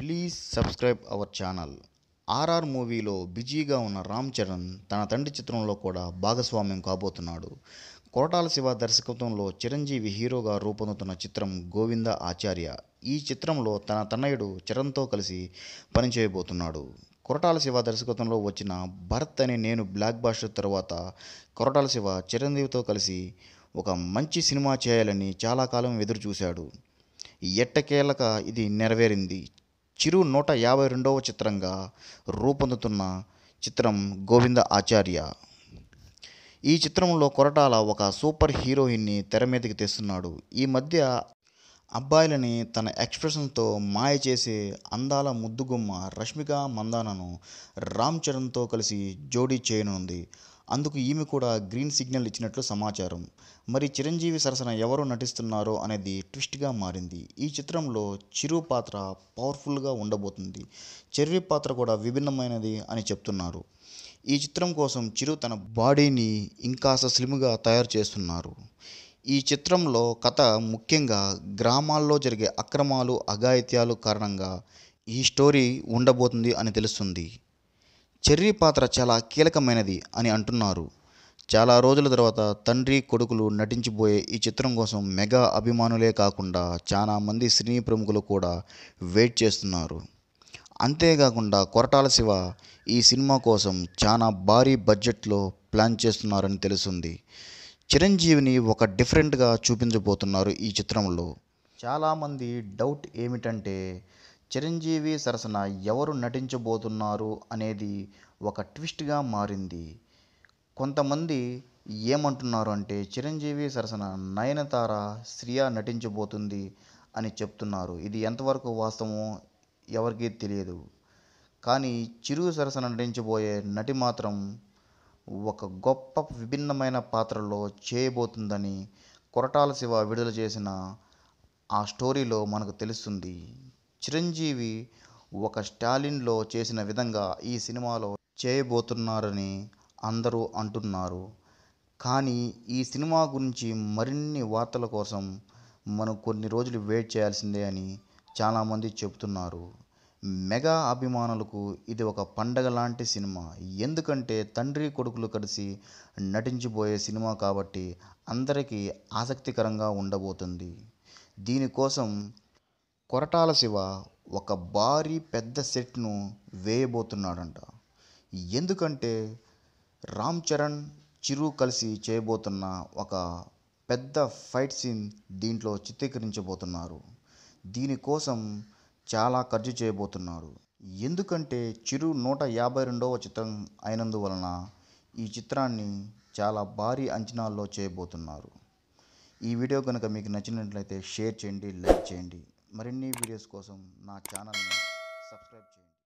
please subscribe our channel R R బిజీగా ఉన్న రామ్ చరణ్ తన తండ్రి చిత్రంలో కూడా భాగస్వామ్యం కాబోతున్నాడు కోటాల శివ దర్శకత్వంలో చిరంజీవి హీరోగా రూపొందుతున్న చిత్రం గోవింద ఆచార్య ఈ చిత్రంలో తన తన్నయుడు చరణ్తో కలిసి పనిచేయబోతున్నాడు కొరటాల శివ దర్శకత్వంలో వచ్చిన భరత్ అనే నేను బ్లాక్ బాస్టర్ తర్వాత కొరటాల శివ చిరంజీవితో కలిసి ఒక మంచి సినిమా చేయాలని చాలా కాలం ఎదురు చూశాడు ఎట్టకేలక ఇది నెరవేరింది చిరు నూట యాభై రెండవ చిత్రంగా రూపొందుతున్న చిత్రం గోవింద ఆచార్య ఈ చిత్రంలో కొరటాల ఒక సూపర్ హీరోయిన్ని తెర మీదకి తెస్తున్నాడు ఈ మధ్య అబ్బాయిలని తన ఎక్స్ప్రెషన్తో మాయ చేసే అందాల ముద్దుగుమ్మ రష్మిక మందానను రామ్ చరణ్తో కలిసి జోడీ చేయనుంది అందుకు ఈమె కూడా గ్రీన్ సిగ్నల్ ఇచ్చినట్లు సమాచారం మరి చిరంజీవి సరసన ఎవరు నటిస్తున్నారో అనేది ట్విస్ట్గా మారింది ఈ చిత్రంలో చిరు పాత్ర పవర్ఫుల్గా ఉండబోతుంది చెర్రీ పాత్ర కూడా విభిన్నమైనది అని చెప్తున్నారు ఈ చిత్రం కోసం చిరు తన బాడీని ఇంకాస స్లిమ్గా తయారు చేస్తున్నారు ఈ చిత్రంలో కథ ముఖ్యంగా గ్రామాల్లో జరిగే అక్రమాలు అఘాయిత్యాలు కారణంగా ఈ స్టోరీ ఉండబోతుంది అని తెలుస్తుంది చెర్రీ పాత్ర చాలా కీలకమైనది అని అంటున్నారు చాలా రోజుల తర్వాత తండ్రి కొడుకులు నటించిపోయే ఈ చిత్రం కోసం మెగా అభిమానులే కాకుండా చాలామంది సినీ ప్రముఖులు కూడా వెయిట్ చేస్తున్నారు అంతేకాకుండా కొరటాల శివ ఈ సినిమా కోసం చాలా భారీ బడ్జెట్లో ప్లాన్ చేస్తున్నారని తెలుస్తుంది చిరంజీవిని ఒక డిఫరెంట్గా చూపించబోతున్నారు ఈ చిత్రంలో చాలామంది డౌట్ ఏమిటంటే చిరంజీవి సరసన ఎవరు నటించబోతున్నారు అనేది ఒక ట్విస్ట్గా మారింది కొంతమంది ఏమంటున్నారు అంటే చిరంజీవి సరసన నయనతార శ్రియ నటించబోతుంది అని చెప్తున్నారు ఇది ఎంతవరకు వాస్తవమో ఎవరికీ తెలియదు కానీ చిరు సరసన నటించబోయే నటి మాత్రం ఒక గొప్ప విభిన్నమైన పాత్రలో చేయబోతుందని కొరటాల శివ విడుదల చేసిన ఆ స్టోరీలో మనకు తెలుస్తుంది చిరంజీవి ఒక స్టాలిన్లో చేసిన విధంగా ఈ సినిమాలో చేయబోతున్నారని అందరూ అంటున్నారు కానీ ఈ సినిమా గురించి మరిన్ని వార్తల కోసం మనం కొన్ని రోజులు వెయిట్ చేయాల్సిందే అని చాలామంది చెబుతున్నారు మెగా అభిమానులకు ఇది ఒక పండగ లాంటి సినిమా ఎందుకంటే తండ్రి కొడుకులు కలిసి నటించిపోయే సినిమా కాబట్టి అందరికీ ఆసక్తికరంగా ఉండబోతుంది దీనికోసం కొరటాల శివ ఒక భారీ పెద్ద సెట్ను వేయబోతున్నాడంట ఎందుకంటే రామ్ చరణ్ చిరు కలిసి చేయబోతున్న ఒక పెద్ద ఫైట్ సీన్ దీంట్లో చిత్రీకరించబోతున్నారు దీనికోసం చాలా ఖర్చు చేయబోతున్నారు ఎందుకంటే చిరు నూట యాభై రెండవ చిత్రం అయినందువలన ఈ చిత్రాన్ని చాలా భారీ అంచనాల్లో చేయబోతున్నారు ఈ వీడియో కనుక మీకు నచ్చినట్లయితే షేర్ చేయండి లైక్ చేయండి మరిన్ని వీడియోస్ కోసం నా ఛానల్ని సబ్స్క్రైబ్ చేయండి